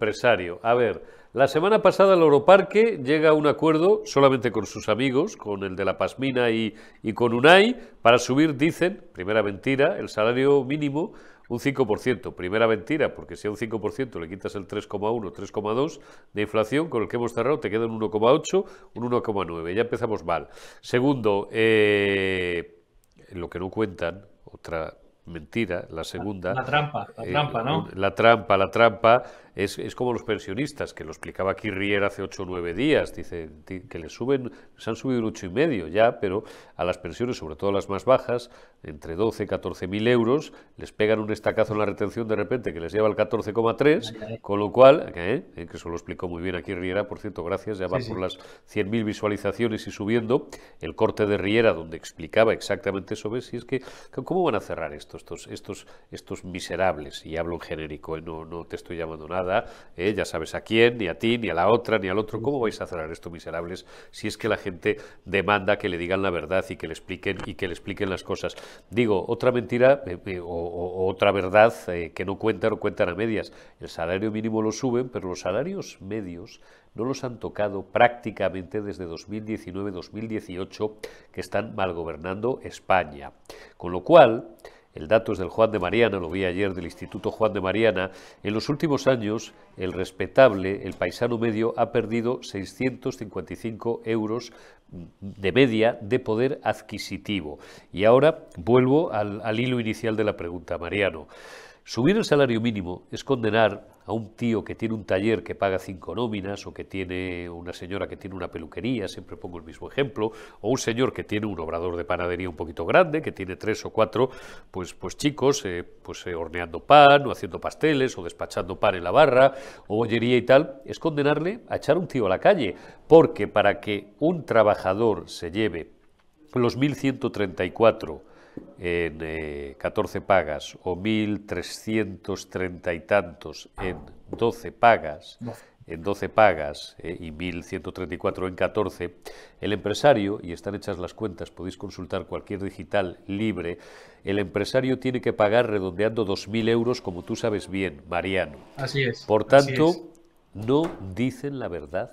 empresario. A ver, la semana pasada el Oroparque llega a un acuerdo solamente con sus amigos, con el de la Pasmina y, con UNAI, para subir, dicen, primera mentira, el salario mínimo un 5%. Primera mentira, porque si a un 5% le quitas el 3,1, 3,2 de inflación, con el que hemos cerrado te queda un 1,8, un 1,9. Ya empezamos mal. Segundo, eh, lo que no cuentan, otra mentira, la segunda. La, trampa, la eh, trampa, ¿no? La trampa, la trampa es, es, como los pensionistas, que lo explicaba aquí Riera hace ocho o nueve días, dice que les suben, se han subido un ocho y medio ya, pero a las pensiones, sobre todo las más bajas, entre 12 y 14 mil euros, les pegan un estacazo en la retención de repente que les lleva al 14,3, con lo cual, ¿eh? Eh, que eso lo explicó muy bien aquí Riera, por cierto, gracias, ya va por las las 100.000 visualizaciones y subiendo, el corte de Riera donde explicaba exactamente eso, ¿ves? si es que, ¿cómo van a cerrar esto? estos, estos, miserables, y hablo en genérico, ¿eh? no, no te estoy llamando nada, ¿eh? ya sabes a quién, ni a ti, ni a la otra, ni al otro, ¿cómo vais a cerrar estos miserables si es que la gente demanda que le digan la verdad y que le expliquen, y que le expliquen las cosas? Digo, otra mentira eh, o, otra verdad que no cuentan o cuentan a medias, el salario mínimo lo suben, pero los salarios medios no los han tocado prácticamente desde 2019-2018 que están mal gobernando España. Con lo cual, el dato es del Juan de Mariana, lo vi ayer del Instituto Juan de Mariana. En los últimos años, el respetable, el paisano medio, ha perdido 655 euros de media de poder adquisitivo. Y ahora vuelvo al, al hilo inicial de la pregunta, Mariano. Subir el salario mínimo es condenar a un tío que tiene un taller que paga cinco nóminas o que tiene una señora que tiene una peluquería, siempre pongo el mismo ejemplo, o un señor que tiene un obrador de panadería un poquito grande, que tiene tres o cuatro pues, pues chicos eh, pues, eh, horneando pan o haciendo pasteles o despachando pan en la barra o bollería y tal, es condenarle a echar un tío a la calle, porque para que un trabajador se lleve los 1134 en 14 eh, pagas o 1.330 y tantos en 12 pagas, en 12 pagas eh, y 1.134 en 14, el empresario, y están hechas las cuentas, podéis consultar cualquier digital libre, el empresario tiene que pagar redondeando 2.000 euros, como tú sabes bien, Mariano. Así es. Por tanto, no dicen la verdad.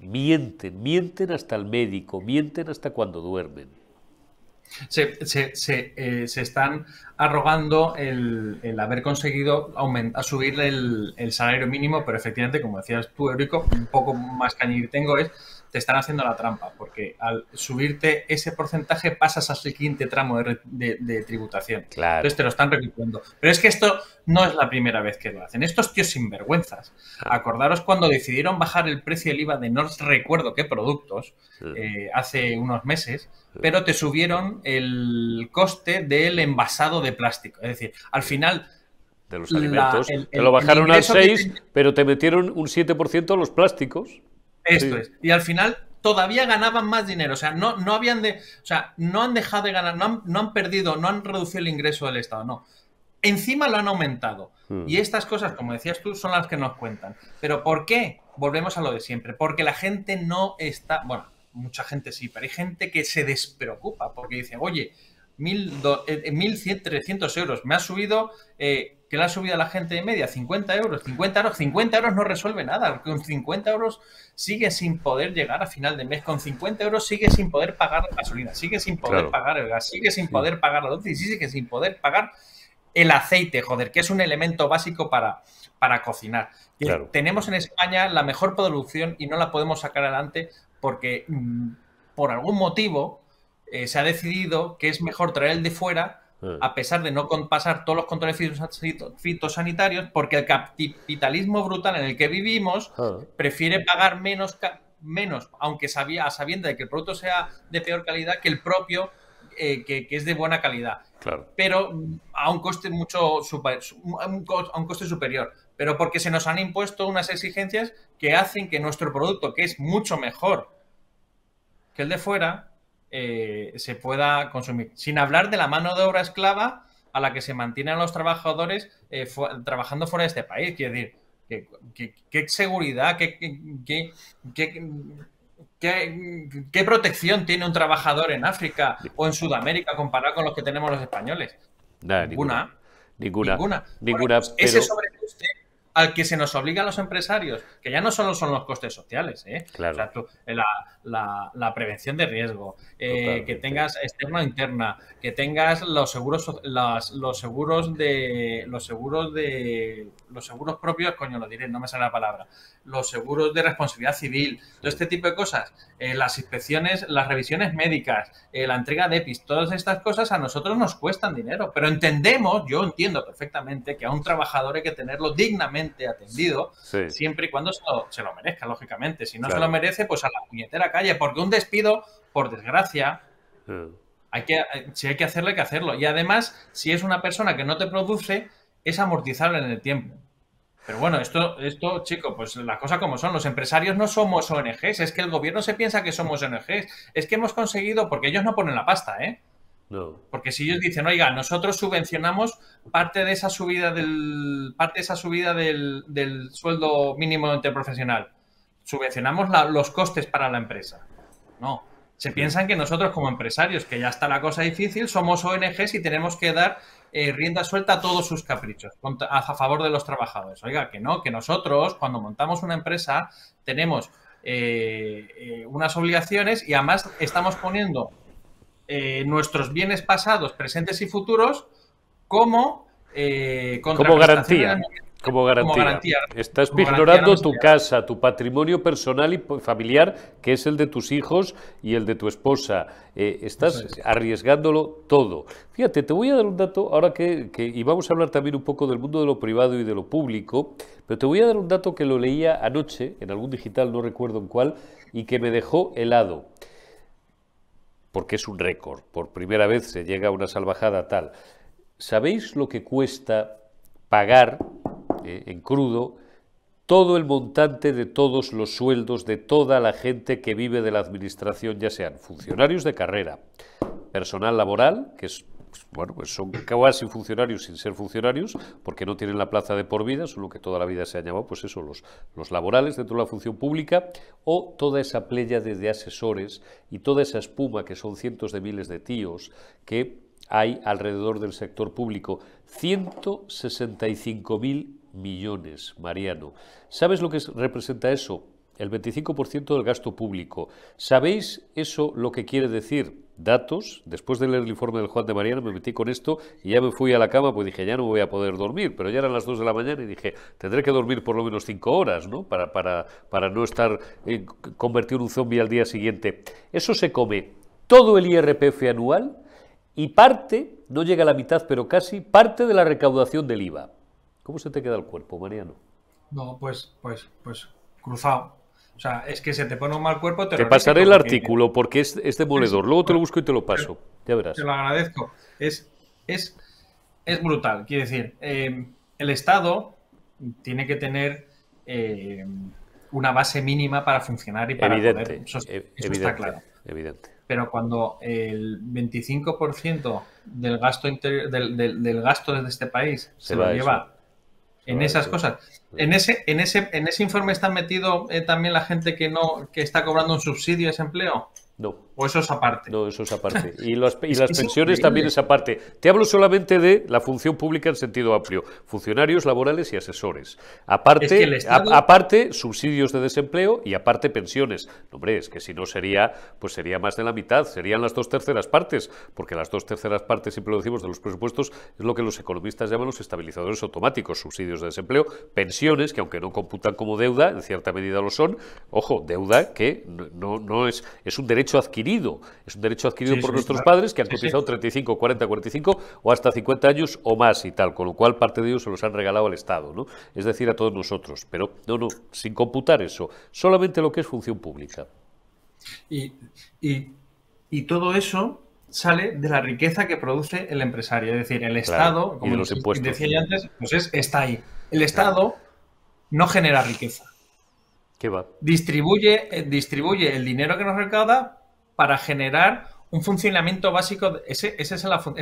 Mienten, mienten hasta el médico, mienten hasta cuando duermen. Se, se, eh, se, están arrogando el, haber conseguido subir el, salario mínimo, pero efectivamente, como decías tú, Eurico, un poco más que tengo es te están haciendo la trampa, porque al subirte ese porcentaje pasas al quinto tramo de, tributación. Claro. Entonces te lo están recuperando. Pero es que esto no es la primera vez que lo hacen. Estos tíos sinvergüenzas. Ah. Acordaros cuando decidieron bajar el precio del IVA de no recuerdo qué productos eh, hace unos meses, pero te subieron el coste del envasado de plástico. Es decir, al final de los alimentos. te lo bajaron al 6, pero te metieron un 7% a los plásticos. Esto es. Y al final todavía ganaban más dinero. O sea, no, no habían de. O sea, no han dejado de ganar, no han, perdido, no han reducido el ingreso del Estado, no. Encima lo han aumentado. Hmm. Y estas cosas, como decías tú, son las que nos cuentan. Pero ¿por qué? Volvemos a lo de siempre. Porque la gente no está. Bueno, mucha gente sí, pero hay gente que se despreocupa porque dice, oye, 1.300 eh, euros, me ha subido eh, que la ha subido a la gente de media, 50 euros, 50 euros, 50 euros no resuelve nada, con 50 euros sigue sin poder llegar a final de mes, con 50 euros sigue sin poder pagar la gasolina, sigue sin poder pagar el gas, sigue sin poder pagar la luz y sigue sin poder pagar el aceite, joder, que es un elemento básico para, para cocinar. Tenemos en España la mejor producción y no la podemos sacar adelante porque mm, por algún motivo eh, se ha decidido que es mejor traer el de fuera Mm. a pesar de no pasar todos los controles fitosanitarios, porque el capitalismo brutal en el que vivimos ah. prefiere pagar menos, menos aunque sabía, de que el producto sea de peor calidad que el propio, eh, que, es de buena calidad. Claro. Pero mm, a un coste mucho a un coste superior. Pero porque se nos han impuesto unas exigencias que hacen que nuestro producto, que es mucho mejor que el de fuera, eh, se pueda consumir. Sin hablar de la mano de obra esclava a la que se mantienen los trabajadores eh, trabajando fuera de este país. Quiero decir, ¿qué, qué, seguridad, qué, qué, protección tiene un trabajador en África o en Sudamérica comparado con los que tenemos los españoles? ninguna. Ninguna. Ninguna. Pues al que se nos obliga a los empresarios, que ya no solo son los costes sociales, ¿eh? eh, la, prevención de riesgo, eh, que tengas externa o interna, que tengas los seguros, las, los seguros de, los seguros de, los seguros propios, coño, lo diré, no me sale la palabra, los seguros de responsabilidad civil, todo este tipo de cosas, las inspecciones, las revisiones médicas, la entrega de EPIs, todas estas cosas a nosotros nos cuestan dinero, pero entendemos, yo entiendo perfectamente que a un trabajador hay que tenerlo dignamente atendido, siempre y cuando se lo, se lo, merezca, lógicamente. Si no se lo merece, pues a la puñetera calle, porque un despido, por desgracia, hay que, si hay que hacerlo, que hacerlo. Y además, si es una persona que no te produce, es amortizable en el tiempo. Pero bueno, esto, esto, chico, pues las cosas como son. Los empresarios no somos ONGs, es que el gobierno se piensa que somos ONGs. Es que hemos conseguido, porque ellos no ponen la pasta, ¿eh? Porque si ellos dicen, oiga, nosotros subvencionamos parte de esa subida del, parte esa subida del, sueldo mínimo interprofesional, subvencionamos los costes para la empresa. No. Se piensan que nosotros como empresarios, que ya está la cosa difícil, somos ONGs y tenemos que dar eh, rienda suelta a todos sus caprichos a favor de los trabajadores. Oiga, que no, que nosotros cuando montamos una empresa tenemos eh, eh, unas obligaciones y además estamos poniendo eh, nuestros bienes pasados, presentes y futuros como eh, como garantía. Como garantía. Estás ignorando tu casa, tu patrimonio personal y familiar, que es el de tus hijos y el de tu esposa. Eh, estás arriesgándolo todo. Fíjate, te voy a dar un dato ahora que, que, y vamos a hablar también un poco del mundo de lo privado y de lo público, pero te voy a dar un dato que lo leía anoche, en algún digital, no recuerdo en cuál, y que me dejó helado porque es un récord. Por primera vez se llega a una salvajada tal. ¿Sabéis lo que cuesta pagar eh, en crudo todo el montante de todos los sueldos de toda la gente que vive de la administración, ya sean funcionarios de carrera, personal laboral, que es pues, bueno, pues son casi funcionarios sin ser funcionarios, porque no tienen la plaza de por vida, son lo que toda la vida se han llamado, pues eso, los, los laborales dentro de la función pública, o toda esa playa de, asesores y toda esa espuma que son cientos de miles de tíos que hay alrededor del sector público. 165 mil millones, Mariano. ¿Sabes lo que representa eso? El 25% del gasto público. ¿Sabéis eso lo que quiere decir? datos. Después de leer el informe del Juan de Mariano me metí con esto y ya me fui a la cama, pues dije, ya no voy a poder dormir, pero ya eran las 2 de la mañana y dije, tendré que dormir por lo menos 5 horas, ¿no? Para, para, no estar eh, convertido en un zombie al día siguiente. Eso se come todo el IRPF anual y parte, no llega a la mitad, pero casi, parte de la recaudación del IVA. ¿Cómo se te queda el cuerpo, Mariano? No, pues, pues, pues, cruzado. O sea, es que se te pone un mal cuerpo. Te pasaré el artículo porque es, es demoledor. Luego te lo busco y te lo paso. Ya verás. Te lo agradezco. Es, es, es brutal. Quiero decir, eh, el Estado tiene que tener eh, una base mínima para funcionar y para poder. Eso, evidente, está claro. Evidente. Pero cuando el 25% del gasto, interior, del, del gasto desde este país se, se lo lleva en esas pues, cosas. Pues, pues. En ese, en ese, en ese informe está metido eh, también la gente que no, que está cobrando un subsidio a ese empleo. ¿O eso es aparte? No, eso es aparte. Y, las pensiones también es aparte. Te hablo solamente de la función pública en sentido amplio. Funcionarios, laborales y asesores. Aparte, aparte subsidios de desempleo y aparte pensiones. hombre, es que si no sería, pues sería más de la mitad. Serían las dos terceras partes. Porque las dos terceras partes, siempre lo decimos, de los presupuestos es lo que los economistas llaman los estabilizadores automáticos. Subsidios de desempleo, pensiones, que aunque no computan como deuda, en cierta medida lo son. Ojo, deuda que no, no es, es un derecho adquirido es un derecho adquirido por nuestros padres que han cotizado 35, 40, 45 o hasta 50 años o más y tal, con lo cual parte de ellos se los han regalado al Estado, ¿no? Es decir, a todos nosotros, pero no, no, sin computar eso, solamente lo que es función pública. Y, todo eso sale de la riqueza que produce el empresario, es decir, el Estado, como decía yo antes, pues está ahí. El Estado no genera riqueza. ¿Qué va? Distribuye, eh, distribuye el dinero que nos recauda para generar un funcionamiento básico, esa, es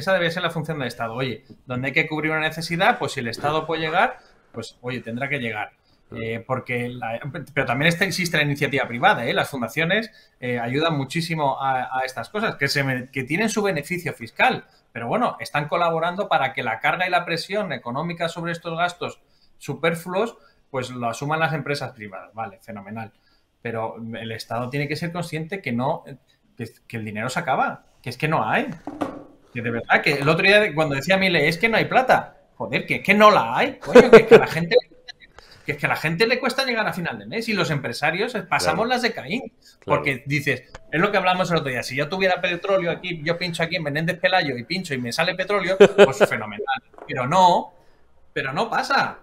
debería ser la función del Estado. Oye, donde hay que cubrir una necesidad, pues si el Estado puede llegar, pues oye, tendrá que llegar. Eh, porque pero también está, existe la iniciativa privada, ¿eh? las fundaciones eh, ayudan muchísimo a, estas cosas, que, se, que tienen su beneficio fiscal, pero bueno, están colaborando para que la carga y la presión económica sobre estos gastos superfluos, pues lo asuman las empresas privadas, vale, fenomenal. Pero el Estado tiene que ser consciente que no, que, el dinero se acaba, que es que no hay. Que de verdad, que el otro día cuando decía Mile, es que no hay plata. Joder, que es que no la hay. Coño, que, que, la gente, es que a la gente le cuesta llegar a final de mes y los empresarios pasamos las de Caín. Porque dices, es lo que hablamos el otro día, si yo tuviera petróleo aquí, yo pincho aquí en Menéndez Pelayo y pincho y me sale petróleo, pues fenomenal. Pero no, pero no pasa.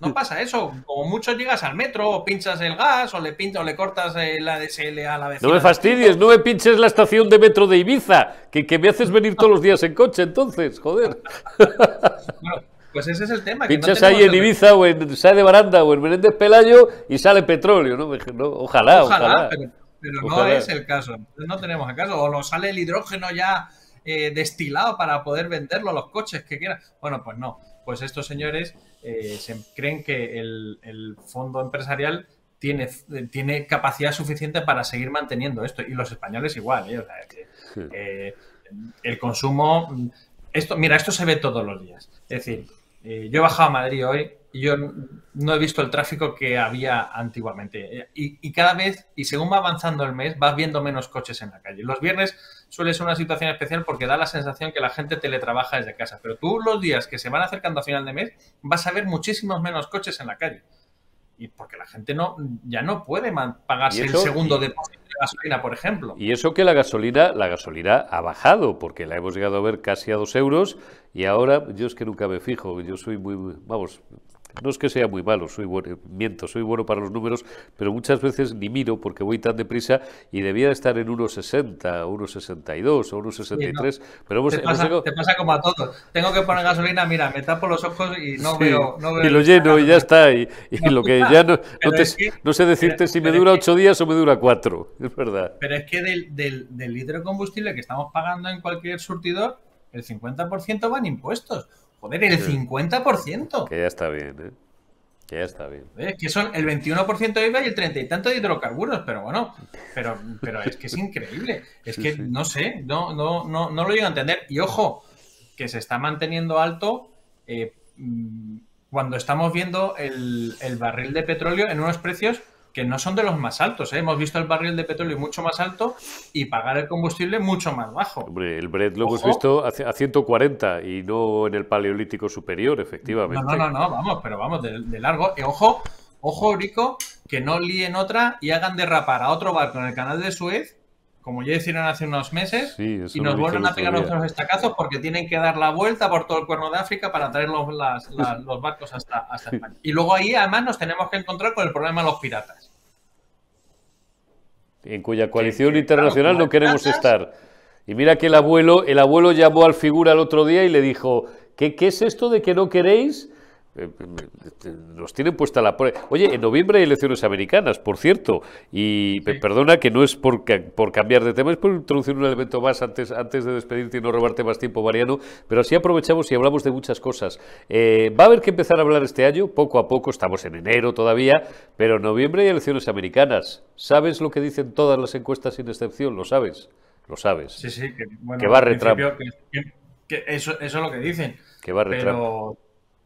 No pasa eso. Como mucho llegas al metro, o pinchas el gas, o le o le cortas eh, la DSL a la vez. No me fastidies, no me pinches la estación de metro de Ibiza, que, me haces venir todos los días en coche, entonces, joder. bueno, pues ese es el tema. Pinchas ahí en Ibiza o en de Baranda o en Menéndez Pelayo y sale petróleo, ¿no? ojalá, ojalá. pero, no es el caso. No tenemos el caso. O nos sale el hidrógeno ya eh, destilado para poder venderlo a los coches que quieran. Bueno, pues no. Pues estos señores eh, se creen que el, fondo empresarial tiene, tiene capacidad suficiente para seguir manteniendo esto. Y los españoles igual, ¿eh? eh, el consumo... Mm, esto, mira, esto se ve todos los días. Es decir, yo he bajado a Madrid hoy yo no he visto el tráfico que había antiguamente. Y, cada vez, y según va avanzando el mes, vas viendo menos coches en la calle. Los viernes suele ser una situación especial porque da la sensación que la gente teletrabaja desde casa. Pero tú los días que se van acercando a final de mes, vas a ver muchísimos menos coches en la calle. Y porque la gente no ya no puede pagarse el segundo depósito de gasolina, por ejemplo. Y eso que la gasolina, la gasolina ha bajado, porque la hemos llegado a ver casi a dos euros, y ahora yo es que nunca me fijo, yo soy muy, vamos, no es que sea muy malo, soy eh, miento, soy bueno para los números, pero muchas veces ni miro porque voy tan deprisa y debía estar en 1,60, 1,62 o 1,63. Pero te, pasa, como a todos. Tengo que poner gasolina, mira, me tapo los ojos y no, veo, no Y lo lleno y ya está. Y, lo que ya no, no sé decirte si me dura 8 días o me dura 4. Es verdad. Pero es que del, del, del litro de combustible que estamos pagando en cualquier surtidor, el 50% van impuestos. Joder, el 50%. Que ya está bien, ¿eh? Que ya está bien. que son el 21% de IVA y el 30 y tanto de hidrocarburos, pero bueno, pero, pero es que es increíble. Es que no sé, no, no, no, lo llego a entender. Y ojo, que se está manteniendo alto eh, mm, cuando estamos viendo el barril de petróleo en unos precios que no son de los más altos. ¿eh? Hemos visto el barril de petróleo mucho más alto y pagar el combustible mucho más bajo. el Brent lo hemos visto a, 140 y no en el Paleolítico Superior, efectivamente. No, no, no, vamos, pero vamos, de, largo. ojo, ojo, Rico, que no líen otra y hagan derrapar a otro barco en el canal de Suez como ya hicieron hace unos meses, y nos vuelven a pegar otros estacazos porque tienen que dar la vuelta por todo el cuerno de África para traer los, barcos hasta, España. Y luego ahí además nos tenemos que encontrar con el problema de los piratas. En cuya coalición internacional no queremos estar. Y mira que el abuelo, el abuelo llamó al figura el otro día y le dijo, ¿qué, ¿qué es esto de que no queréis? nos eh, eh, este, tienen puesta la Oye, en noviembre hay elecciones americanas, por cierto, y perdona que no es por, por cambiar de tema, es por introducir un elemento más antes, antes de despedirte y no robarte más tiempo, Mariano, pero así aprovechamos y hablamos de muchas cosas. Eh, va a haber que empezar a hablar este año, poco a poco, estamos en enero todavía, pero en noviembre hay elecciones americanas. ¿Sabes lo que dicen todas las encuestas sin excepción? ¿Lo sabes? Lo sabes. Sí, sí, que, va a que, eso, eso, es lo que dicen. Que va a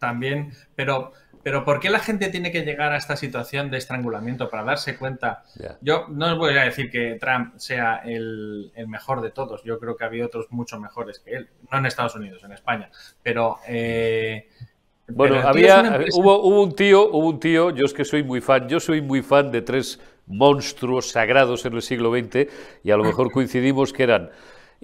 también, pero, pero ¿por qué la gente tiene que llegar a esta situación de estrangulamiento para darse cuenta? Yo no os voy a decir que Trump sea el, mejor de todos, yo creo que había otros mucho mejores que él, no en Estados Unidos, en España, pero... Eh, bueno, había, un tío, hubo un tío, yo es que soy muy fan, yo soy muy fan de tres monstruos sagrados en el siglo XX y a lo mejor coincidimos que eran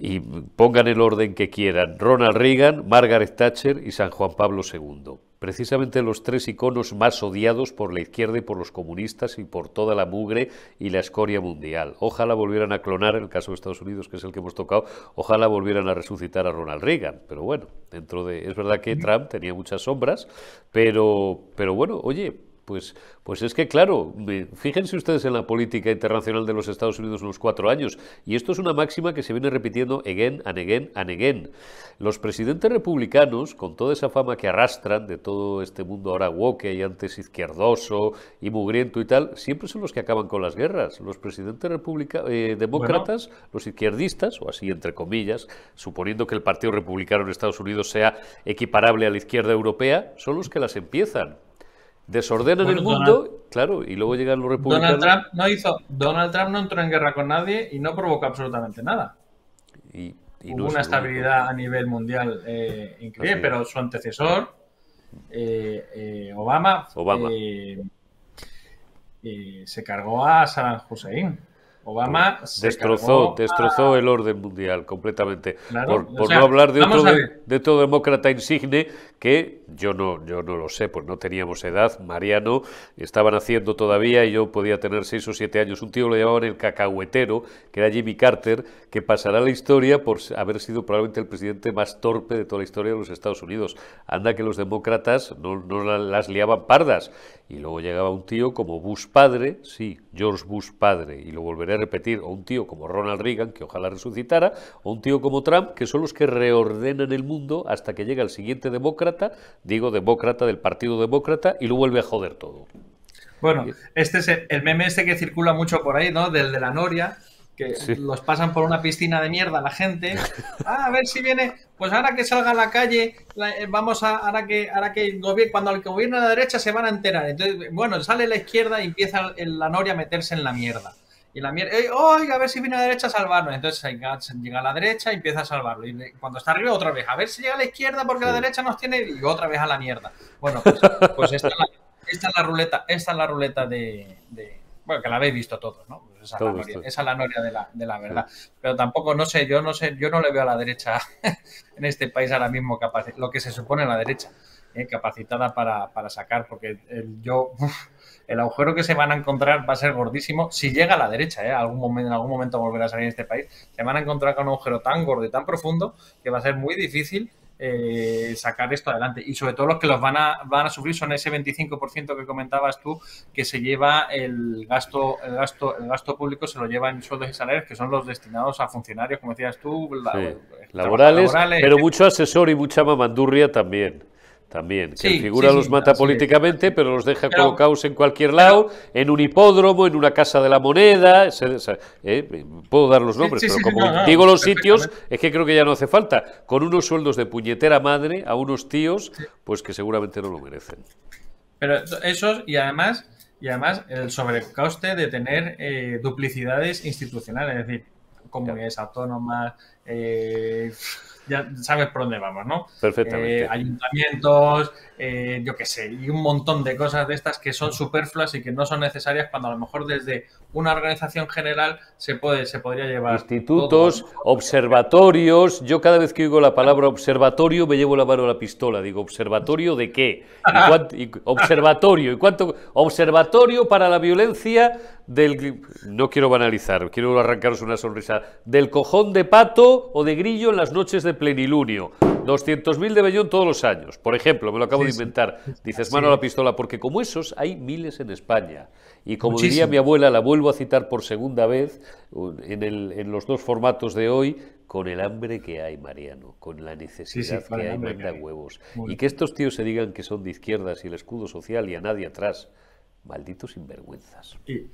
y pongan el orden que quieran, Ronald Reagan, Margaret Thatcher y San Juan Pablo II. Precisamente los tres iconos más odiados por la izquierda y por los comunistas y por toda la mugre y la escoria mundial. Ojalá volvieran a clonar, el caso de Estados Unidos, que es el que hemos tocado, ojalá volvieran a resucitar a Ronald Reagan. Pero bueno, dentro de. Es verdad que Trump tenía muchas sombras, pero, pero bueno, oye, pues, pues es que, claro, fíjense ustedes en la política internacional de los Estados Unidos en los cuatro años, y esto es una máxima que se viene repitiendo again and again and again. Los presidentes republicanos, con toda esa fama que arrastran de todo este mundo ahora woke y antes izquierdoso y mugriento y tal, siempre son los que acaban con las guerras. Los presidentes eh, demócratas, los izquierdistas, o así entre comillas, suponiendo que el Partido Republicano en Estados Unidos sea equiparable a la izquierda europea, son los que las empiezan. Desordenan el mundo, claro, y luego llegan los republicanos. Donald Trump no hizo, Donald Trump no entró en guerra con nadie y no provocó absolutamente nada. Hubo una estabilidad a nivel mundial eh, increíble, pero su antecesor, eh, eh, Obama, se cargó a Saddam Hussein. Obama pues se destrozó, destrozó el orden mundial completamente. por, no hablar de de demócrata insigne que yo no, yo no lo sé, pues no teníamos edad, Mariano estaba naciendo todavía y yo podía tener seis o siete años. Un tío lo llamaban el cacahuetero, que era Jimmy Carter, que pasará la historia por haber sido probablemente el presidente más torpe de toda la historia de los Estados Unidos. Anda que los demócratas no, no las liaban pardas. Y luego llegaba un tío como Bush padre, sí, George Bush padre, y lo volveré a repetir, o un tío como Ronald Reagan, que ojalá resucitara, o un tío como Trump, que son los que reordenan el mundo hasta que llega el siguiente demócrata digo, demócrata, del Partido Demócrata, y lo vuelve a joder todo. Bueno, este es el, meme este que circula mucho por ahí, ¿no? Del de la noria, que los pasan por una piscina de mierda la gente. Ah, a ver si viene, pues ahora que salga a la calle, eh, vamos a, ahora que, ahora que cuando el gobierno de la derecha se van a enterar. Entonces, bueno, sale la izquierda y empieza la noria a meterse en la mierda. Y la mierda, oiga, a ver si viene a la derecha a salvarnos. Entonces llega a la derecha y empieza a salvarlo. Y cuando está arriba, otra vez, a ver si llega a la izquierda porque la derecha nos tiene y otra vez a la mierda. Bueno, pues, pues esta, es la ruleta, esta es la ruleta de, bueno, que la habéis visto todos, ¿no? Pues esa, es la noria de la, verdad. Pero tampoco, no sé, yo no sé, yo no le veo a la derecha en este país ahora mismo capaz, lo que se supone la derecha, ¿eh? capacitada para, sacar, porque yo, el agujero que se van a encontrar va a ser gordísimo. Si llega a la derecha, ¿eh? algún momento, en algún momento volverá a salir este país, se van a encontrar con un agujero tan gordo y tan profundo que va a ser muy difícil eh, sacar esto adelante. Y sobre todo los que los van a, van a sufrir son ese 25% que comentabas tú, que se lleva el gasto, el gasto, el gasto público se lo lleva en sueldos y salarios, que son los destinados a funcionarios, como decías tú, laborales, laborales, pero mucho asesor y mucha mamandurria también también, que figura los mata políticamente, pero los deja colocados en cualquier lado, en un hipódromo, en una casa de la moneda, eh, puedo dar los nombres, pero como digo los sitios, es que creo que ya no hace falta, con unos sueldos de puñetera madre a unos tíos, pues que seguramente no lo merecen. Pero esos, y además, y además el sobrecoste de tener eh, duplicidades institucionales, es decir, comunidades autónomas, eh, ya sabes por dónde vamos, ¿no? Perfectamente. Eh, ayuntamientos, eh, yo qué sé, y un montón de cosas de estas que son superfluas y que no son necesarias cuando a lo mejor desde una organización general se puede, se podría llevar. Institutos, observatorios. Yo cada vez que oigo la palabra observatorio me llevo la mano a la pistola. Digo, ¿observatorio de qué? observatorio. ¿Y cuánto? Observatorio para la violencia del. No quiero banalizar, quiero arrancaros una sonrisa. Del cojón de pato o de grillo en las noches de plenilunio. 200.000 de vellón todos los años, por ejemplo, me lo acabo de inventar. Dices, mano a la pistola, porque como esos hay miles en España. Y como diría mi abuela, la vuelvo a citar por segunda vez en, los dos formatos de hoy, con el hambre que hay, Mariano, con la necesidad que hay, manda huevos. y que estos tíos se digan que son de izquierdas y el escudo social y a nadie atrás. Malditos sinvergüenzas. Y,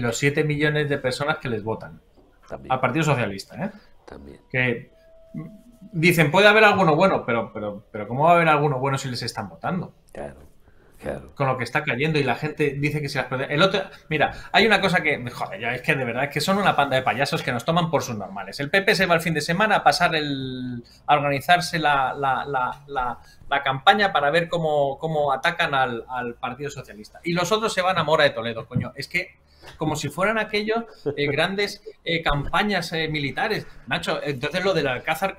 los 7 millones de personas que les votan. A Al Partido Socialista, ¿eh? También. Que dicen, puede haber alguno bueno, pero, pero, pero ¿cómo va a haber alguno bueno si les están votando? Claro. Claro. con lo que está cayendo y la gente dice que se las puede. El otro, mira, hay una cosa que, joder, ya es que de verdad es que son una panda de payasos que nos toman por sus normales. El PP se va el fin de semana a pasar el, a organizarse la, campaña para ver cómo, atacan al, Partido Socialista. Y los otros se van a Mora de Toledo, coño. Es que como si fueran aquellos eh, grandes eh, campañas eh, militares. Nacho, entonces lo del Alcázar